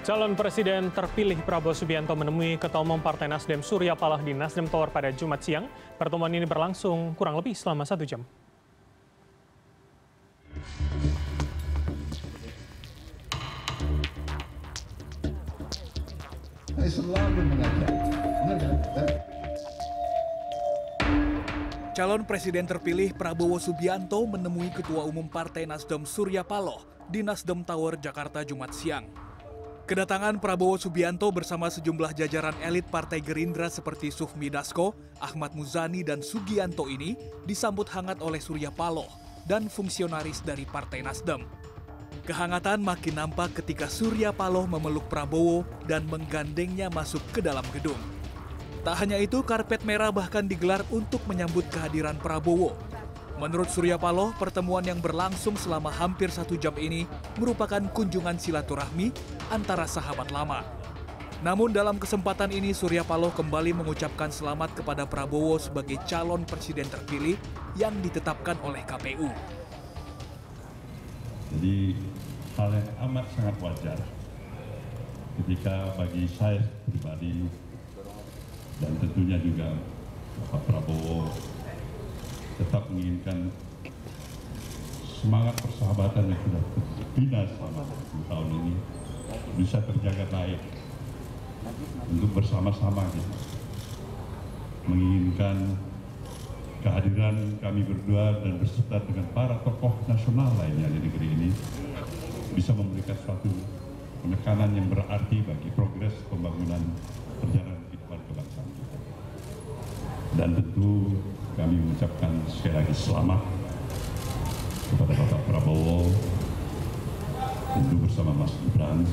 Calon Presiden terpilih Prabowo Subianto menemui Ketua Umum Partai Nasdem Surya Paloh di Nasdem Tower pada Jumat siang. Pertemuan ini berlangsung kurang lebih selama satu jam. selalu kan? Calon Presiden terpilih Prabowo Subianto menemui Ketua Umum Partai Nasdem Surya Paloh di Nasdem Tower, Jakarta Jumat siang. Kedatangan Prabowo Subianto bersama sejumlah jajaran elit Partai Gerindra seperti Sufmi Dasko, Ahmad Muzani, dan Sugianto ini disambut hangat oleh Surya Paloh dan fungsionaris dari Partai Nasdem. Kehangatan makin nampak ketika Surya Paloh memeluk Prabowo dan menggandengnya masuk ke dalam gedung. Tak hanya itu, karpet merah bahkan digelar untuk menyambut kehadiran Prabowo Menurut Surya Paloh, pertemuan yang berlangsung selama hampir satu jam ini merupakan kunjungan silaturahmi antara sahabat lama. Namun dalam kesempatan ini Surya Paloh kembali mengucapkan selamat kepada Prabowo sebagai calon presiden terpilih yang ditetapkan oleh KPU. Jadi hal yang amat sangat wajar ketika bagi saya pribadi dan tentunya juga Bapak Prabowo tetap menginginkan semangat persahabatan yang sudah terbina selama 10 tahun ini bisa terjaga baik untuk bersama-sama gitu. menginginkan kehadiran kami berdua dan berserta dengan para tokoh nasional lainnya di negeri ini bisa memberikan suatu penekanan yang berarti bagi progres pembangunan perjalanan kehidupan kebangsaan kita. Dan tentu kami mengucapkan sekali lagi selamat kepada Bapak Prabowo tentu bersama Mas Gibran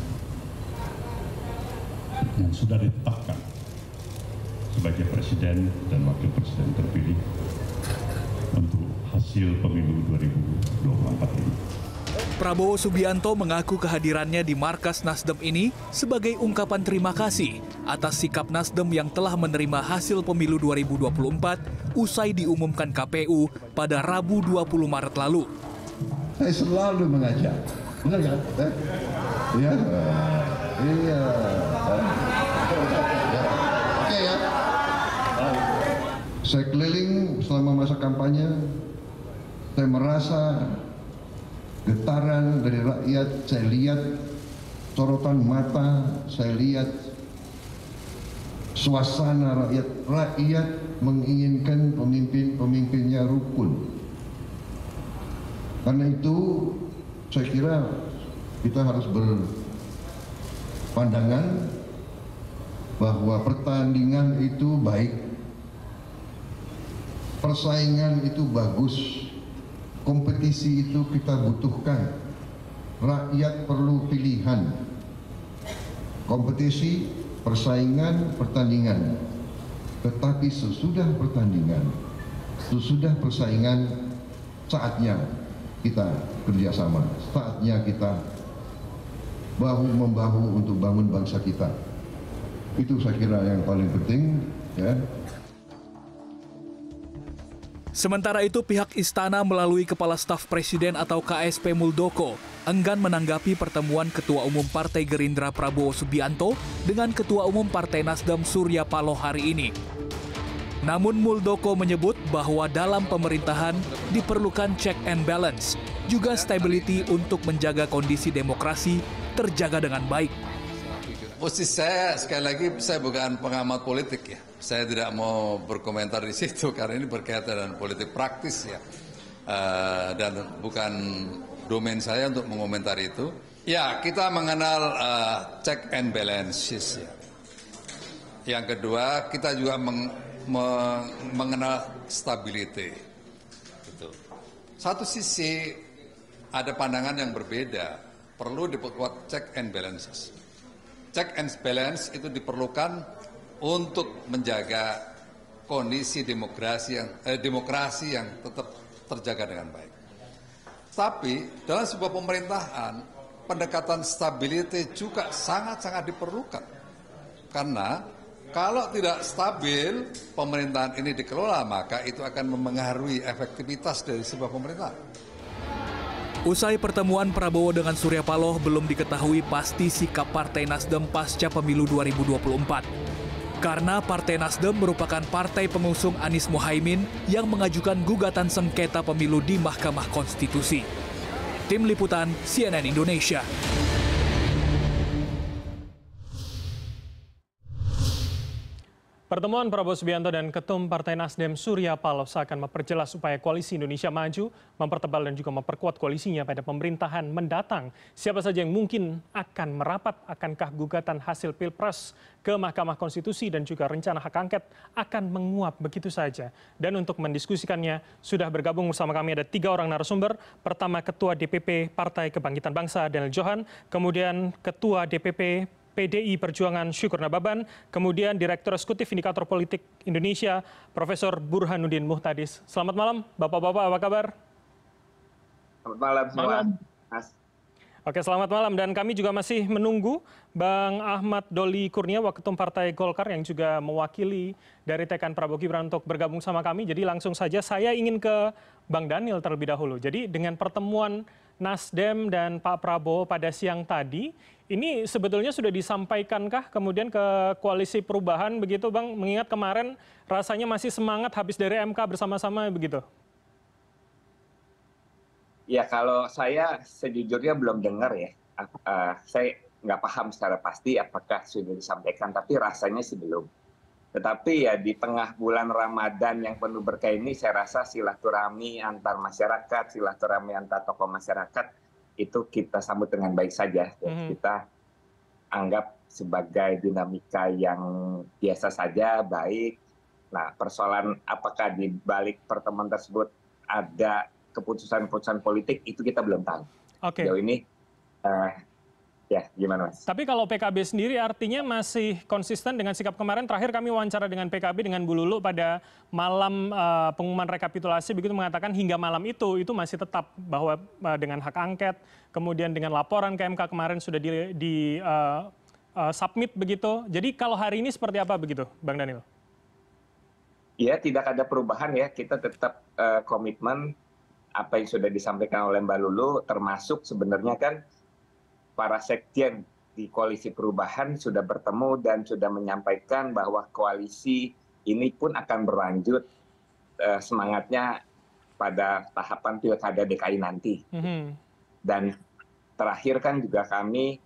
yang sudah ditetapkan sebagai Presiden dan Wakil Presiden terpilih untuk hasil pemilu 2024 ini. Prabowo Subianto mengaku kehadirannya di markas Nasdem ini sebagai ungkapan terima kasih atas sikap Nasdem yang telah menerima hasil pemilu 2024 usai diumumkan KPU pada Rabu 20 Maret lalu. Saya selalu mengajak. Benar kan? Eh? Ya. Iya. Oke ya. Saya keliling selama masa kampanye. Saya merasa getaran dari rakyat. Saya lihat sorotan mata. Saya lihat suasana rakyat rakyat menginginkan pemimpin-pemimpinnya rukun karena itu saya kira kita harus berpandangan bahwa pertandingan itu baik persaingan itu bagus kompetisi itu kita butuhkan rakyat perlu pilihan kompetisi persaingan pertandingan tetapi sesudah pertandingan sesudah persaingan saatnya kita kerjasama saatnya kita bahu membahu untuk bangun bangsa kita itu saya kira yang paling penting ya Sementara itu pihak istana melalui Kepala Staf Presiden atau KSP Muldoko enggan menanggapi pertemuan Ketua Umum Partai Gerindra Prabowo Subianto dengan Ketua Umum Partai Nasdem Surya Paloh hari ini. Namun Muldoko menyebut bahwa dalam pemerintahan diperlukan check and balance, juga stability untuk menjaga kondisi demokrasi terjaga dengan baik. Posisi saya sekali lagi saya bukan pengamat politik ya. Saya tidak mau berkomentar di situ karena ini berkaitan dengan politik praktis ya. Uh, dan bukan domain saya untuk mengomentari itu. Ya, kita mengenal uh, check and balances ya. Yang kedua, kita juga meng, me, mengenal stability. Gitu. Satu sisi ada pandangan yang berbeda, perlu diperkuat check and balances. Check and balance itu diperlukan untuk menjaga kondisi demokrasi yang eh, demokrasi yang tetap terjaga dengan baik. Tapi dalam sebuah pemerintahan pendekatan stability juga sangat-sangat diperlukan. Karena kalau tidak stabil pemerintahan ini dikelola maka itu akan memengaruhi efektivitas dari sebuah pemerintahan. Usai pertemuan Prabowo dengan Surya Paloh belum diketahui pasti sikap Partai Nasdem pasca pemilu 2024. Karena Partai Nasdem merupakan partai pengusung Anies Mohaimin yang mengajukan gugatan sengketa pemilu di Mahkamah Konstitusi. Tim Liputan CNN Indonesia. Pertemuan Prabowo Subianto dan Ketum Partai Nasdem Surya Paloh seakan memperjelas upaya koalisi Indonesia Maju, mempertebal dan juga memperkuat koalisinya pada pemerintahan mendatang. Siapa saja yang mungkin akan merapat, akankah gugatan hasil Pilpres ke Mahkamah Konstitusi dan juga rencana hak angket akan menguap begitu saja. Dan untuk mendiskusikannya, sudah bergabung bersama kami ada tiga orang narasumber. Pertama Ketua DPP Partai Kebangkitan Bangsa Daniel Johan, kemudian Ketua DPP PDI Perjuangan Syukur Nababan, kemudian Direktur Eksekutif Indikator Politik Indonesia, Profesor Burhanuddin Muhtadis. Selamat malam, Bapak-Bapak, apa kabar? Selamat malam semua, malam. Mas. Oke, selamat malam. Dan kami juga masih menunggu Bang Ahmad Doli Kurnia, Waketum Partai Golkar yang juga mewakili dari Tekan Prabowo Gibran untuk bergabung sama kami. Jadi langsung saja saya ingin ke Bang Daniel terlebih dahulu. Jadi dengan pertemuan Nasdem dan Pak Prabowo pada siang tadi, ini sebetulnya sudah disampaikankah kemudian ke koalisi perubahan begitu Bang? Mengingat kemarin rasanya masih semangat habis dari MK bersama-sama begitu. Ya kalau saya sejujurnya belum dengar ya. Uh, saya nggak paham secara pasti apakah sudah disampaikan, tapi rasanya sih belum. Tetapi ya di tengah bulan Ramadan yang penuh berkah ini, saya rasa silaturahmi antar masyarakat, silaturahmi antar tokoh masyarakat itu kita sambut dengan baik saja. Dan mhm. kita anggap sebagai dinamika yang biasa saja, baik. Nah, persoalan apakah di balik pertemuan tersebut ada keputusan-keputusan politik itu kita belum tahu. Oke. Okay. Jauh ini uh, Ya, gimana Mas? Tapi kalau PKB sendiri artinya masih konsisten dengan sikap kemarin. Terakhir kami wawancara dengan PKB dengan Bu Lulu pada malam uh, pengumuman rekapitulasi begitu mengatakan hingga malam itu itu masih tetap bahwa uh, dengan hak angket, kemudian dengan laporan ke MK kemarin sudah di, di uh, uh, submit begitu. Jadi kalau hari ini seperti apa begitu, Bang Daniel? Ya, tidak ada perubahan ya. Kita tetap uh, komitmen apa yang sudah disampaikan oleh Mbak Lulu termasuk sebenarnya kan para sekjen di koalisi perubahan sudah bertemu dan sudah menyampaikan bahwa koalisi ini pun akan berlanjut eh, semangatnya pada tahapan pilkada DKI nanti. Mm-hmm. Dan terakhir kan juga kami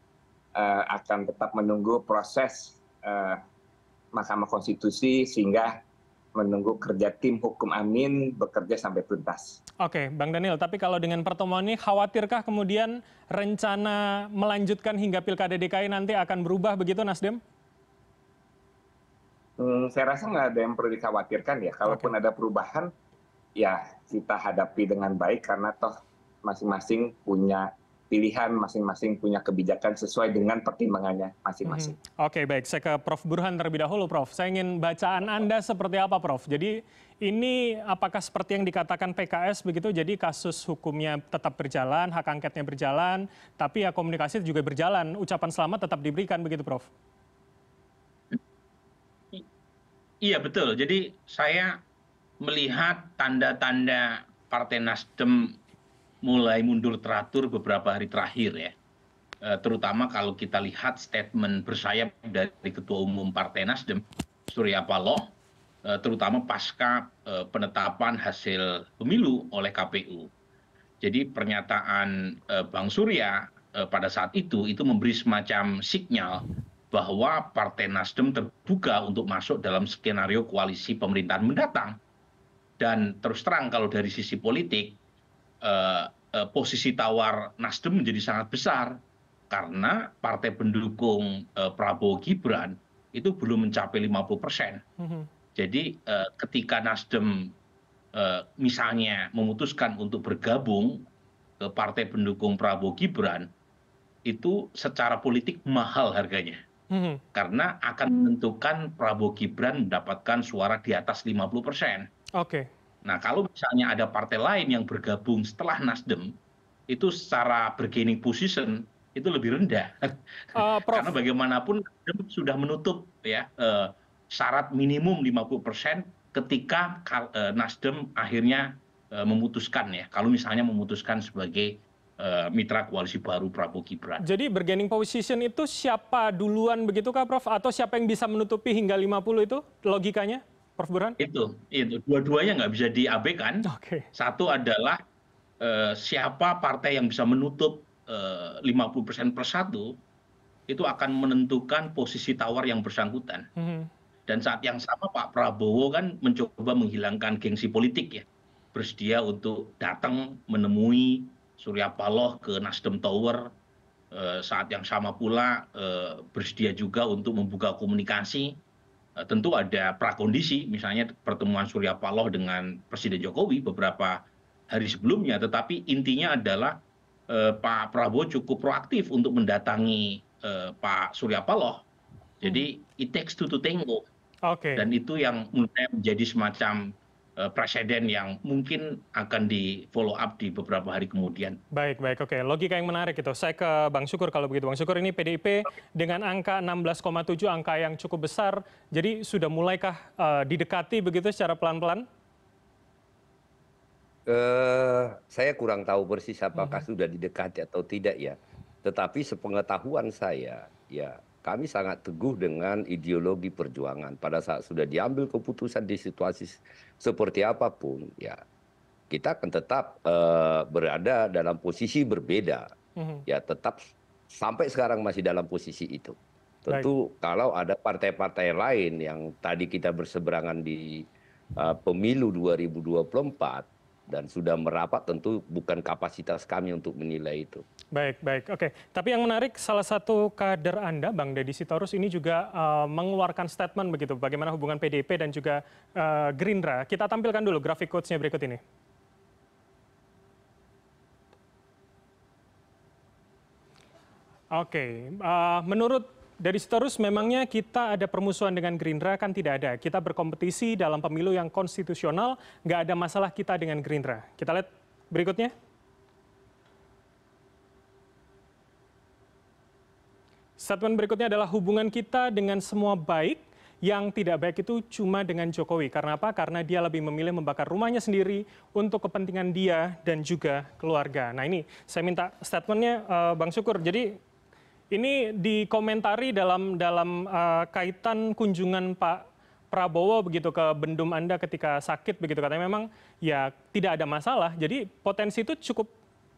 eh, akan tetap menunggu proses eh, Mahkamah Konstitusi sehingga menunggu kerja tim hukum Amin bekerja sampai tuntas. Oke, Bang Daniel, tapi kalau dengan pertemuan ini khawatirkah kemudian rencana melanjutkan hingga Pilkada DKI nanti akan berubah begitu Nasdem? Hmm, saya rasa nggak ada yang perlu dikhawatirkan ya. Kalaupun okay. ada perubahan, ya kita hadapi dengan baik karena toh masing-masing punya pilihan masing-masing punya kebijakan sesuai dengan pertimbangannya masing-masing. Hmm. Oke, okay, baik. Saya ke Prof Burhan terlebih dahulu, Prof. Saya ingin bacaan Anda seperti apa, Prof. Jadi ini apakah seperti yang dikatakan PKS begitu? Jadi kasus hukumnya tetap berjalan, hak angketnya berjalan, tapi ya komunikasi juga berjalan, ucapan selamat tetap diberikan begitu, Prof. iya, betul. Jadi saya melihat tanda-tanda Partai Nasdem mulai mundur teratur beberapa hari terakhir ya eh, terutama kalau kita lihat statement bersayap dari ketua umum partai nasdem surya paloh eh, terutama pasca eh, penetapan hasil pemilu oleh kpu jadi pernyataan bang surya pada saat itu itu memberi semacam sinyal bahwa partai nasdem terbuka untuk masuk dalam skenario koalisi pemerintahan mendatang dan terus terang kalau dari sisi politik Eh, eh, posisi tawar nasdem menjadi sangat besar karena partai pendukung eh, prabowo gibran itu belum mencapai lima puluh persen mhm. jadi ketika nasdem misalnya memutuskan untuk bergabung ke partai pendukung prabowo gibran itu secara politik mahal harganya mhm. karena akan menentukan prabowo gibran mendapatkan suara di atas lima puluh persen nah kalau misalnya ada partai lain yang bergabung setelah nasdem itu secara bergaining position itu lebih rendah eh, karena bagaimanapun nasdem sudah menutup ya eh, syarat minimum 50% ketika eh, nasdem akhirnya memutuskan ya kalau misalnya memutuskan sebagai mitra koalisi baru Prabowo Gibran. Jadi bargaining position itu siapa duluan begitu kah Prof? Atau siapa yang bisa menutupi hingga 50 itu logikanya? Prof Burhan? Itu, itu. Dua-duanya nggak bisa diabaikan. Okay. Satu adalah uh, siapa partai yang bisa menutup eh, uh, 50% per satu itu akan menentukan posisi tawar yang bersangkutan. Mm -hmm. Dan saat yang sama Pak Prabowo kan mencoba menghilangkan gengsi politik ya. Bersedia untuk datang menemui Surya Paloh ke Nasdem Tower. Eh, saat yang sama pula bersedia juga untuk membuka komunikasi Eh, tentu ada prakondisi misalnya pertemuan surya paloh dengan presiden jokowi beberapa hari sebelumnya tetapi intinya adalah eh, pak prabowo cukup proaktif untuk mendatangi eh, pak surya paloh jadi hmm. it takes two to tango dan itu yang menurut saya menjadi semacam Eh, presiden yang mungkin akan di follow up di beberapa hari kemudian. Baik, baik, oke. Logika yang menarik itu. Saya ke Bang Syukur kalau begitu. Bang Syukur ini PDIP dengan angka 16,7 angka yang cukup besar. Jadi sudah mulaikah uh, didekati begitu secara pelan-pelan? Uh, saya kurang tahu persis apakah uh hmm. -huh. sudah didekati atau tidak ya. Tetapi sepengetahuan saya ya kami sangat teguh dengan ideologi perjuangan pada saat sudah diambil keputusan di situasi seperti apapun ya kita akan tetap uh, berada dalam posisi berbeda mhm. ya tetap sampai sekarang masih dalam posisi itu tentu right. kalau ada partai-partai lain yang tadi kita berseberangan di uh, pemilu 2024 dan sudah merapat tentu bukan kapasitas kami untuk menilai itu. Baik, baik. Oke. Tapi yang menarik salah satu kader Anda Bang Deddy Sitorus ini juga uh, mengeluarkan statement begitu bagaimana hubungan PDP dan juga uh, Gerindra. Kita tampilkan dulu grafik quotes-nya berikut ini. Oke, uh, menurut dari seterus memangnya kita ada permusuhan dengan Gerindra kan tidak ada. Kita berkompetisi dalam pemilu yang konstitusional, nggak ada masalah kita dengan Gerindra. Kita lihat berikutnya. Statement berikutnya adalah hubungan kita dengan semua baik, yang tidak baik itu cuma dengan Jokowi. Karena apa? Karena dia lebih memilih membakar rumahnya sendiri untuk kepentingan dia dan juga keluarga. Nah ini saya minta statementnya uh, Bang Syukur. Jadi ini dikomentari dalam dalam uh, kaitan kunjungan Pak Prabowo begitu ke bendum Anda ketika sakit begitu katanya memang ya tidak ada masalah. Jadi potensi itu cukup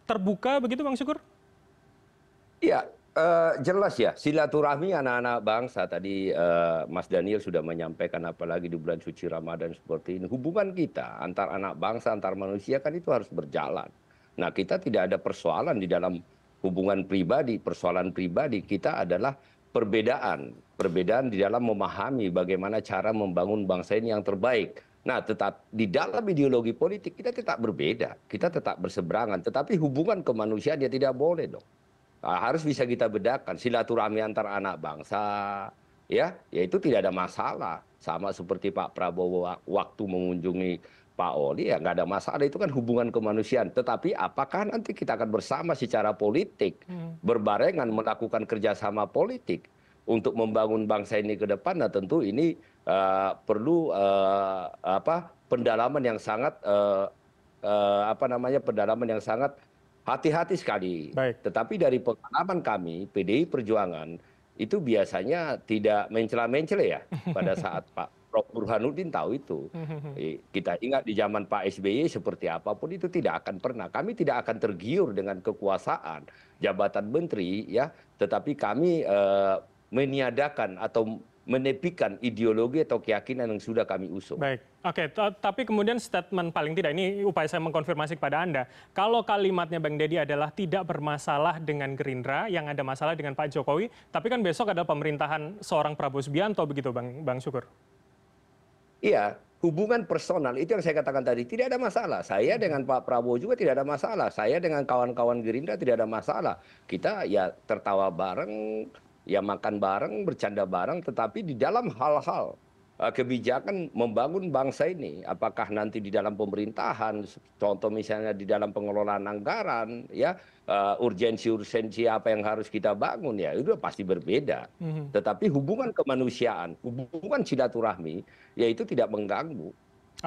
terbuka begitu Bang Syukur? Iya, uh, jelas ya silaturahmi anak-anak bangsa tadi uh, Mas Daniel sudah menyampaikan apalagi di bulan suci Ramadan seperti ini hubungan kita antar anak bangsa antar manusia kan itu harus berjalan. Nah, kita tidak ada persoalan di dalam hubungan pribadi, persoalan pribadi kita adalah perbedaan, perbedaan di dalam memahami bagaimana cara membangun bangsa ini yang terbaik. Nah, tetap di dalam ideologi politik kita tetap berbeda, kita tetap berseberangan, tetapi hubungan kemanusiaan dia tidak boleh dong. Nah, harus bisa kita bedakan silaturahmi antar anak bangsa, ya, yaitu tidak ada masalah. Sama seperti Pak Prabowo waktu mengunjungi Pak Oli ya nggak ada masalah itu kan hubungan kemanusiaan. Tetapi apakah nanti kita akan bersama secara politik hmm. berbarengan melakukan kerjasama politik untuk membangun bangsa ini ke depan? Nah tentu ini uh, perlu uh, apa pendalaman yang sangat uh, uh, apa namanya pendalaman yang sangat hati-hati sekali. Baik. Tetapi dari pengalaman kami PDI Perjuangan itu biasanya tidak mencela-mencela ya pada saat Pak prof burhanuddin tahu itu kita ingat di zaman pak sby seperti apapun itu tidak akan pernah kami tidak akan tergiur dengan kekuasaan jabatan menteri ya tetapi kami eh, meniadakan atau menepikan ideologi atau keyakinan yang sudah kami usung. Baik, oke. Tapi kemudian statement paling tidak ini upaya saya mengkonfirmasi kepada anda, kalau kalimatnya Bang Deddy adalah tidak bermasalah dengan Gerindra, yang ada masalah dengan Pak Jokowi, tapi kan besok ada pemerintahan seorang Prabowo Subianto begitu, Bang Bang Syukur iya hubungan personal itu yang saya katakan tadi tidak ada masalah saya hmm. dengan pak prabowo juga tidak ada masalah saya dengan kawan kawan gerindra tidak ada masalah kita ya tertawa bareng ya makan bareng bercanda bareng tetapi di dalam hal hal Eh, kebijakan membangun bangsa ini apakah nanti di dalam pemerintahan contoh misalnya di dalam pengelolaan anggaran ya eh, urgensi urgensi apa yang harus kita bangun ya itu pasti berbeda mhm. tetapi hubungan kemanusiaan hubungan silaturahmi ya itu tidak mengganggu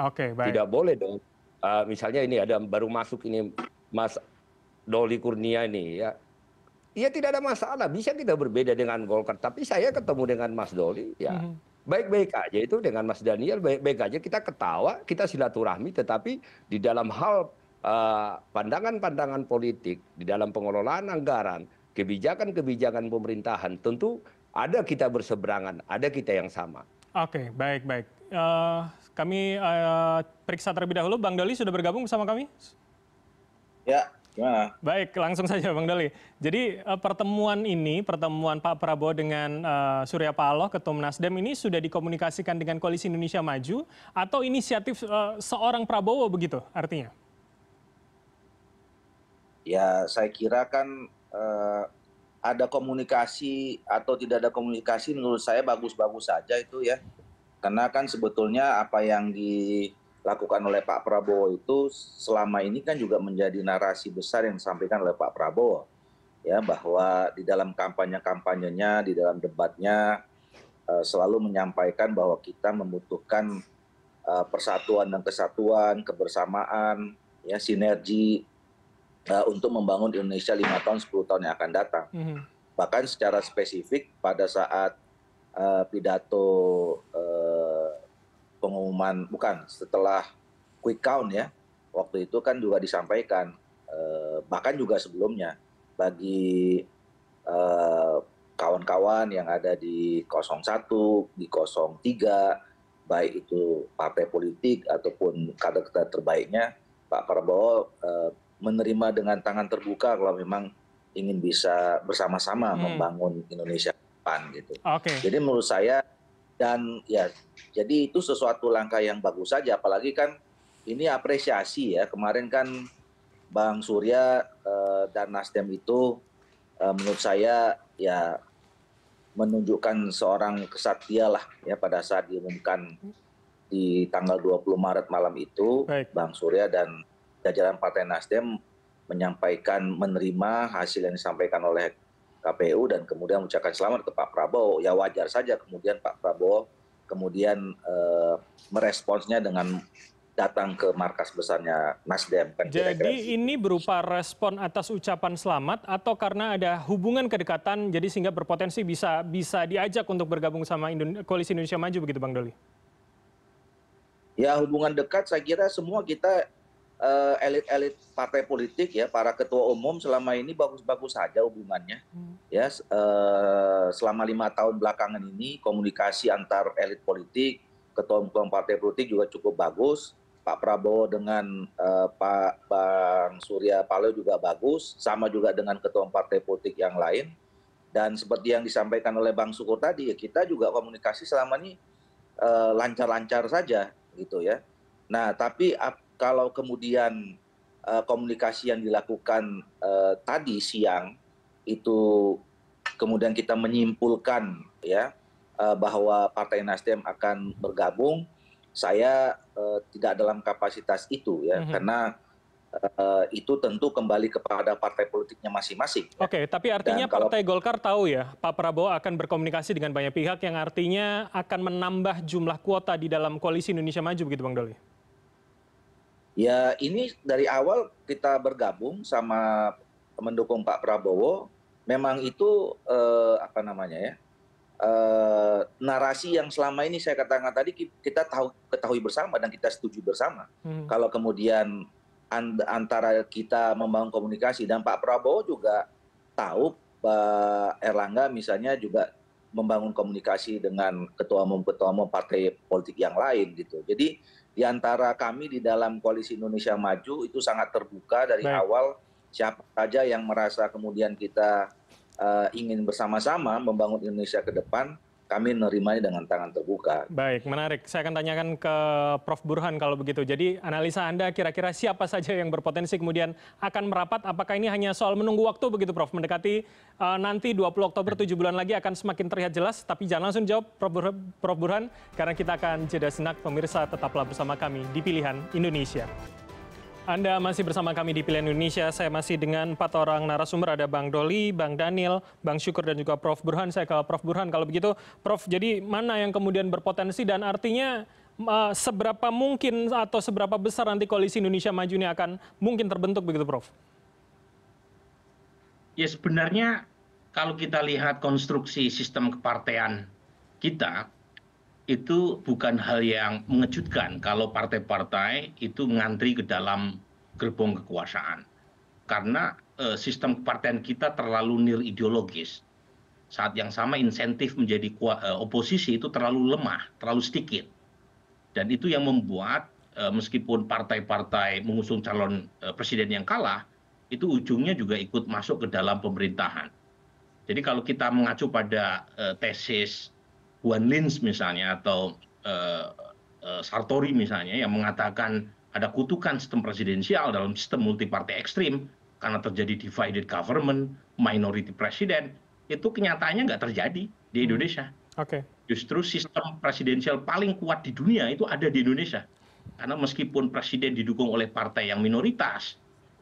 Oke, okay, tidak boleh dong uh, misalnya ini ada baru masuk ini Mas Doli Kurnia ini ya ya tidak ada masalah bisa kita berbeda dengan Golkar tapi saya ketemu dengan Mas Doli ya mm -hmm baik baik aja itu dengan mas daniel baik baik aja kita ketawa kita silaturahmi tetapi di dalam hal eh, pandangan pandangan politik di dalam pengelolaan anggaran kebijakan kebijakan pemerintahan tentu ada kita berseberangan ada kita yang sama oke baik baik uh, eh, kami uh, periksa terlebih dahulu bang doli sudah bergabung bersama kami ya Gimana? Baik, langsung saja Bang Dali. Jadi eh, pertemuan ini, pertemuan Pak Prabowo dengan uh, Surya Paloh, Ketum Nasdem ini sudah dikomunikasikan dengan Koalisi Indonesia Maju atau inisiatif uh, seorang Prabowo begitu artinya? Ya, saya kira kan uh, ada komunikasi atau tidak ada komunikasi menurut saya bagus-bagus saja itu ya. Karena kan sebetulnya apa yang di dilakukan oleh Pak Prabowo itu selama ini kan juga menjadi narasi besar yang disampaikan oleh Pak Prabowo ya bahwa di dalam kampanye-kampanyenya di dalam debatnya eh, selalu menyampaikan bahwa kita membutuhkan eh, persatuan dan kesatuan kebersamaan ya sinergi eh, untuk membangun Indonesia lima tahun 10 tahun yang akan datang mhm. bahkan secara spesifik pada saat pidato pengumuman bukan setelah quick count ya waktu itu kan juga disampaikan eh, bahkan juga sebelumnya bagi eh, kawan-kawan eh, yang ada di 01 di 03 baik itu partai politik ataupun kader-kader terbaiknya Pak Prabowo eh, menerima dengan tangan terbuka kalau memang ingin bisa bersama-sama hmm. membangun Indonesia depan gitu. Okay. Jadi menurut saya dan ya jadi itu sesuatu langkah yang bagus saja apalagi kan ini apresiasi ya kemarin kan Bang Surya eh, dan Nasdem itu eh, menurut saya ya menunjukkan seorang kesatia lah ya pada saat diumumkan di tanggal 20 Maret malam itu Baik. Bang Surya dan jajaran Partai Nasdem menyampaikan menerima hasil yang disampaikan oleh KPU dan kemudian mengucapkan selamat ke Pak Prabowo. Ya wajar saja kemudian Pak Prabowo kemudian eh, meresponsnya dengan datang ke markas besarnya Nasdem. Kan Jadi kira -kira. ini berupa respon atas ucapan selamat atau karena ada hubungan kedekatan jadi sehingga berpotensi bisa bisa diajak untuk bergabung sama Indo koalisi Indonesia Maju begitu Bang Doli? Ya hubungan dekat saya kira semua kita elit-elit eh, partai politik ya para ketua umum selama ini bagus-bagus saja hubungannya hmm. ya uh, selama lima tahun belakangan ini komunikasi antar elit politik ketua umum partai politik juga cukup bagus Pak Prabowo dengan uh, Pak Bang Surya Paloh juga bagus sama juga dengan ketua umum partai politik yang lain dan seperti yang disampaikan oleh Bang Sukur tadi ya kita juga komunikasi selama ini lancar-lancar uh, lancar -lancar saja gitu ya nah tapi kalau kemudian eh, komunikasi yang dilakukan eh, tadi siang itu kemudian kita menyimpulkan ya eh, bahwa Partai Nasdem akan bergabung, saya tidak dalam kapasitas itu ya mm -hmm. karena uh, itu tentu kembali kepada partai politiknya masing-masing. Ya. Oke, okay, tapi artinya Dan kalau, Partai Golkar tahu ya, Pak Prabowo akan berkomunikasi dengan banyak pihak yang artinya akan menambah jumlah kuota di dalam koalisi Indonesia Maju begitu Bang Doli? ya ini dari awal kita bergabung sama mendukung pak prabowo memang itu eh, apa namanya ya eh, narasi yang selama ini saya katakan tadi kita tahu ketahui bersama dan kita setuju bersama hmm. kalau kemudian antara kita membangun komunikasi dan pak prabowo juga tahu pak erlangga misalnya juga membangun komunikasi dengan ketua umum ketua umum partai politik yang lain gitu jadi di antara kami di dalam koalisi Indonesia Maju itu sangat terbuka dari Baik. awal siapa saja yang merasa kemudian kita uh, ingin bersama-sama membangun Indonesia ke depan kami nerimanya dengan tangan terbuka. Baik, menarik. Saya akan tanyakan ke Prof. Burhan kalau begitu. Jadi analisa Anda kira-kira siapa saja yang berpotensi kemudian akan merapat? Apakah ini hanya soal menunggu waktu begitu Prof? Mendekati uh, nanti 20 Oktober 7 ya. bulan lagi akan semakin terlihat jelas. Tapi jangan langsung jawab Prof. Burhan, Prof. Burhan karena kita akan jeda senak. Pemirsa tetaplah bersama kami di Pilihan Indonesia. Anda masih bersama kami di Pilihan Indonesia. Saya masih dengan empat orang narasumber. Ada Bang Doli, Bang Daniel, Bang Syukur, dan juga Prof. Burhan. Saya ke Prof. Burhan. Kalau begitu, Prof, jadi mana yang kemudian berpotensi dan artinya uh, seberapa mungkin atau seberapa besar nanti koalisi Indonesia Maju ini akan mungkin terbentuk begitu, Prof? Ya sebenarnya kalau kita lihat konstruksi sistem kepartean kita, itu bukan hal yang mengejutkan kalau partai partai itu ngantri ke dalam gerbong kekuasaan karena eh, sistem kepartaian kita terlalu nir ideologis saat yang sama insentif menjadi eh, oposisi itu terlalu lemah terlalu sedikit dan itu yang membuat eh, meskipun partai-partai mengusung calon presiden yang kalah itu ujungnya juga ikut masuk ke dalam pemerintahan jadi kalau kita mengacu pada tesis Juan lins misalnya atau eh, eh, sartori misalnya yang mengatakan ada kutukan sistem presidensial dalam sistem multipartai partai ekstrim karena terjadi divided government, minority president, itu kenyataannya nggak terjadi di hmm. Indonesia. Okay. Justru sistem presidensial paling kuat di dunia itu ada di Indonesia. Karena meskipun presiden didukung oleh partai yang minoritas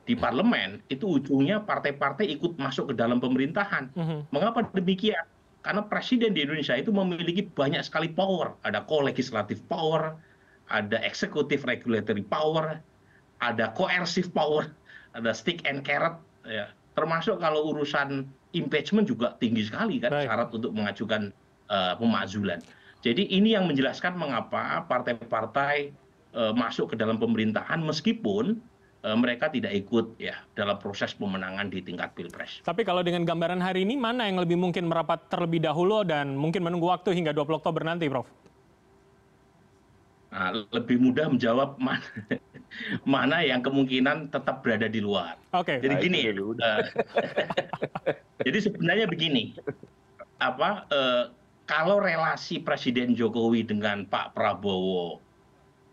di parlemen, itu ujungnya partai-partai ikut masuk ke dalam pemerintahan. Mm -hmm. Mengapa demikian? karena presiden di indonesia itu memiliki banyak sekali power ada co legislative power ada executive regulatory power ada coercive power ada stick and carrot ya. termasuk kalau urusan impeachment juga tinggi sekali kan Baik. syarat untuk mengajukan uh, pemakzulan jadi ini yang menjelaskan mengapa partai-partai uh, masuk ke dalam pemerintahan meskipun Eh, mereka tidak ikut ya dalam proses pemenangan di tingkat pilpres. Tapi kalau dengan gambaran hari ini mana yang lebih mungkin merapat terlebih dahulu dan mungkin menunggu waktu hingga 20 Oktober nanti, Prof? Nah, lebih mudah menjawab mana, mana yang kemungkinan tetap berada di luar. Oke. Okay. Jadi nah, gini, uh, jadi sebenarnya begini, apa uh, kalau relasi Presiden Jokowi dengan Pak Prabowo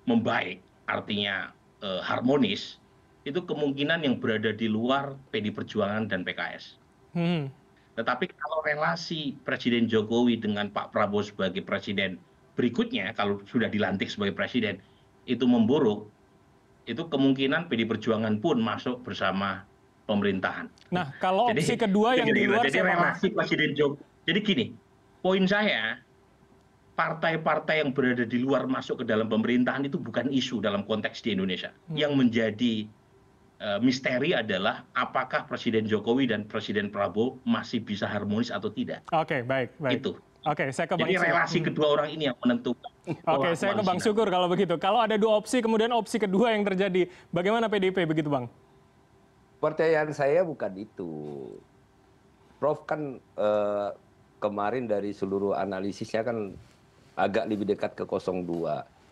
membaik, artinya uh, harmonis, itu kemungkinan yang berada di luar pd perjuangan dan pks Hmm. tetapi kalau relasi presiden jokowi dengan pak prabowo sebagai presiden berikutnya kalau sudah dilantik sebagai presiden itu memburuk itu kemungkinan pd perjuangan pun masuk bersama pemerintahan nah kalau opsi jadi, kedua yang jadi, di luar jadi relasi apa? presiden jokowi jadi gini poin saya partai-partai yang berada di luar masuk ke dalam pemerintahan itu bukan isu dalam konteks di Indonesia. Hmm. Yang menjadi Eh, misteri adalah apakah Presiden Jokowi dan Presiden Prabowo masih bisa harmonis atau tidak. Oke, baik, baik. Itu. Oke, saya ke Bang Jadi relasi kedua orang ini yang menentukan. Oke, saya ke Bang Syukur kalau begitu. Kalau ada dua opsi, kemudian opsi kedua yang terjadi, bagaimana PDIP begitu, Bang? Pertanyaan saya bukan itu. Prof kan eh, kemarin dari seluruh analisisnya kan agak lebih dekat ke 02.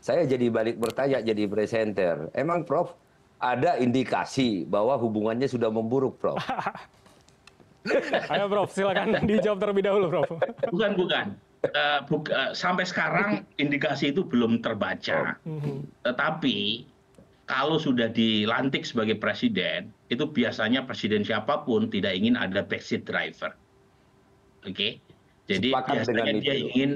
Saya jadi balik bertanya jadi presenter. Emang Prof ada indikasi bahwa hubungannya sudah memburuk, Prof. Ayo, Prof, silakan dijawab terlebih dahulu, Prof. Bukan, bukan. Uh, eh, buka, eh, sampai sekarang indikasi itu belum terbaca. Oh. Tetapi kalau sudah dilantik sebagai presiden, itu biasanya presiden siapapun tidak ingin ada backseat driver. Oke. Okay? Jadi Sepakat biasanya dia itu. ingin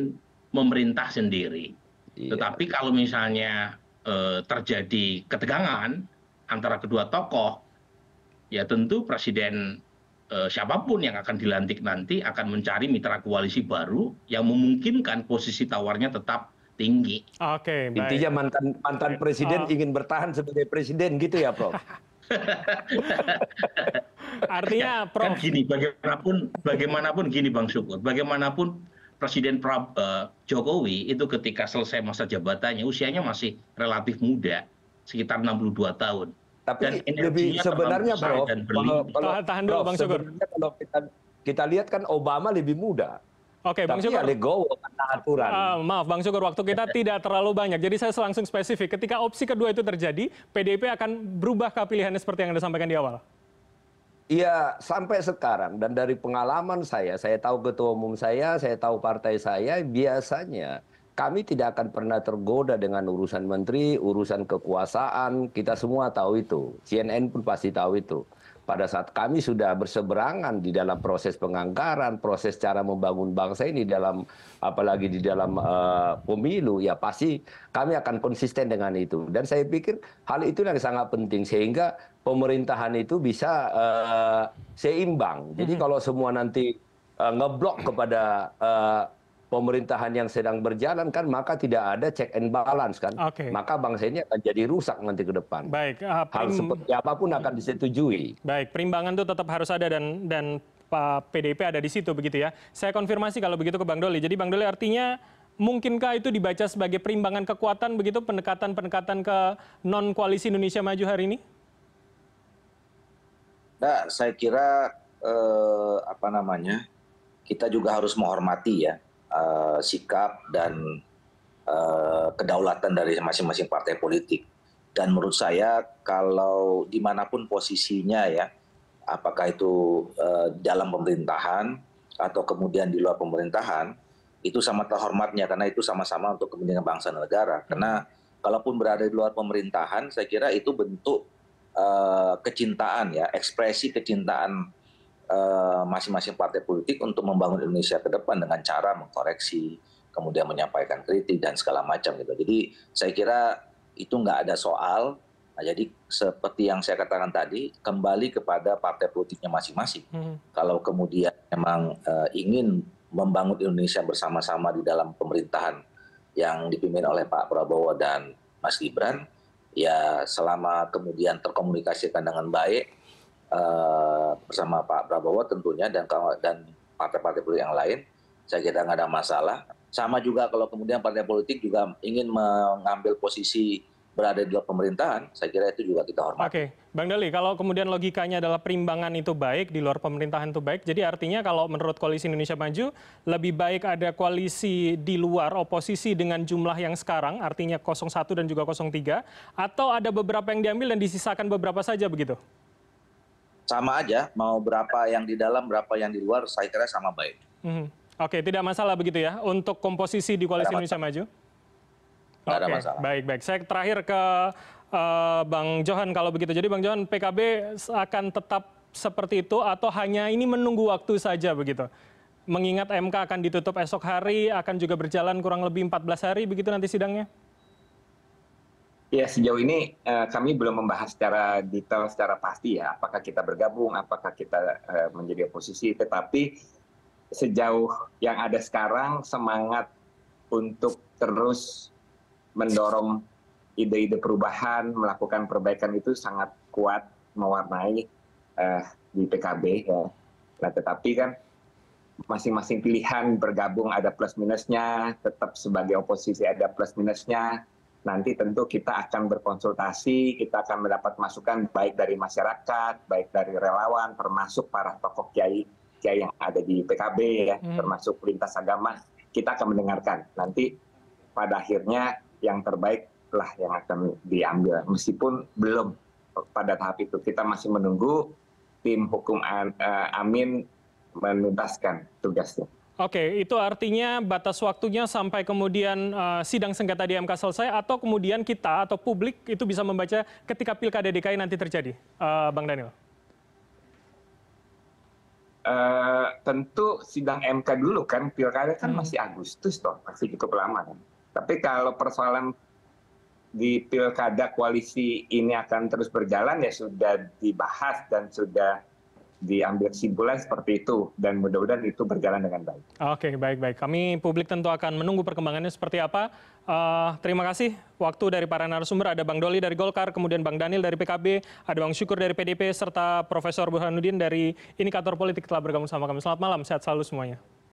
memerintah sendiri. Iya. Tetapi kalau misalnya uh, terjadi ketegangan, antara kedua tokoh ya tentu presiden eh, siapapun yang akan dilantik nanti akan mencari mitra koalisi baru yang memungkinkan posisi tawarnya tetap tinggi. Oke, intinya mantan mantan presiden oh. ingin bertahan sebagai presiden gitu ya, Prof. Artinya, ya, Prof. Kan gini, bagaimanapun bagaimanapun gini, Bang Syukur, bagaimanapun Presiden Prab, uh, eh, Jokowi itu ketika selesai masa jabatannya usianya masih relatif muda sekitar 62 tahun. Tapi dan lebih sebenarnya bro, kalau, kalau, tahan dulu Bang Syukur. Kalau kita, kita lihat kan Obama lebih muda. Oke, okay, Bang Syukur. Ya aturan. Uh, maaf, Bang Syukur, waktu kita tidak terlalu banyak. Jadi saya langsung spesifik. Ketika opsi kedua itu terjadi, PDIP akan berubah ke pilihannya seperti yang Anda sampaikan di awal? Iya, sampai sekarang. Dan dari pengalaman saya, saya tahu ketua umum saya, saya tahu partai saya, biasanya kami tidak akan pernah tergoda dengan urusan menteri, urusan kekuasaan. Kita semua tahu itu. CNN pun pasti tahu itu. Pada saat kami sudah berseberangan di dalam proses penganggaran, proses cara membangun bangsa ini dalam apalagi di dalam uh, pemilu, ya pasti kami akan konsisten dengan itu. Dan saya pikir hal itu yang sangat penting sehingga pemerintahan itu bisa uh, seimbang. Jadi kalau semua nanti uh, ngeblok kepada uh, pemerintahan yang sedang berjalan kan maka tidak ada check and balance kan okay. maka bangsa ini akan jadi rusak nanti ke depan baik uh, hal seperti apapun akan disetujui baik perimbangan itu tetap harus ada dan dan Pak PDIP ada di situ begitu ya saya konfirmasi kalau begitu ke Bang Doli jadi Bang Doli artinya mungkinkah itu dibaca sebagai perimbangan kekuatan begitu pendekatan-pendekatan ke non koalisi Indonesia Maju hari ini Nah, saya kira eh, apa namanya kita juga harus menghormati ya Eh, sikap dan uh, kedaulatan dari masing-masing partai politik. Dan menurut saya kalau dimanapun posisinya ya, apakah itu uh, dalam pemerintahan atau kemudian di luar pemerintahan, itu sama terhormatnya karena itu sama-sama untuk kepentingan bangsa dan negara. Karena kalaupun berada di luar pemerintahan, saya kira itu bentuk uh, kecintaan ya, ekspresi kecintaan Eh, masing-masing partai politik untuk membangun Indonesia ke depan dengan cara mengkoreksi, kemudian menyampaikan kritik dan segala macam gitu. Jadi saya kira itu nggak ada soal. Nah, jadi seperti yang saya katakan tadi, kembali kepada partai politiknya masing-masing. Hmm. Kalau kemudian memang uh, ingin membangun Indonesia bersama-sama di dalam pemerintahan yang dipimpin oleh Pak Prabowo dan Mas Gibran, ya selama kemudian terkomunikasikan dengan baik, Eh, bersama Pak Prabowo tentunya dan dan partai-partai politik yang lain saya kira nggak ada masalah sama juga kalau kemudian partai politik juga ingin mengambil posisi berada di luar pemerintahan, saya kira itu juga kita hormati. Oke, Bang Dali, kalau kemudian logikanya adalah perimbangan itu baik, di luar pemerintahan itu baik, jadi artinya kalau menurut Koalisi Indonesia Maju, lebih baik ada koalisi di luar oposisi dengan jumlah yang sekarang, artinya 01 dan juga 03, atau ada beberapa yang diambil dan disisakan beberapa saja begitu? sama aja mau berapa yang di dalam berapa yang di luar saya kira sama baik. Hmm. Oke, okay, tidak masalah begitu ya untuk komposisi di koalisi Indonesia Maju. ada okay. baik baik. Saya terakhir ke uh, Bang Johan kalau begitu. Jadi Bang Johan PKB akan tetap seperti itu atau hanya ini menunggu waktu saja begitu? Mengingat MK akan ditutup esok hari, akan juga berjalan kurang lebih 14 hari begitu nanti sidangnya? ya sejauh ini eh, kami belum membahas secara detail secara pasti ya apakah kita bergabung apakah kita eh, menjadi oposisi tetapi sejauh yang ada sekarang semangat untuk terus mendorong ide-ide perubahan melakukan perbaikan itu sangat kuat mewarnai uh, di PKB ya nah tetapi kan masing-masing pilihan bergabung ada plus minusnya tetap sebagai oposisi ada plus minusnya nanti tentu kita akan berkonsultasi, kita akan mendapat masukan baik dari masyarakat, baik dari relawan, termasuk para tokoh kiai kiai yang ada di PKB ya, hmm. termasuk lintas agama, kita akan mendengarkan. Nanti pada akhirnya yang terbaik lah yang akan diambil, meskipun belum pada tahap itu. Kita masih menunggu tim hukum eh, Amin menuntaskan tugasnya oke itu artinya batas waktunya sampai kemudian eh, sidang sengketa di mk selesai atau kemudian kita atau publik itu bisa membaca ketika pilkada dki nanti terjadi eh, bang daniel eh, tentu sidang mk dulu kan pilkada kan hmm. masih agustus toh masih cukup lama kan tapi kalau persoalan di pilkada koalisi ini akan terus berjalan ya sudah dibahas dan sudah diambil kesimpulan seperti itu dan mudah-mudahan itu berjalan dengan baik. Oke, baik-baik. Kami publik tentu akan menunggu perkembangannya seperti apa. Uh, terima kasih waktu dari para narasumber ada Bang Doli dari Golkar, kemudian Bang Daniel dari PKB, ada Bang Syukur dari PDP serta Profesor Burhanuddin dari Indikator Politik telah bergabung sama kami. Selamat malam, sehat selalu semuanya.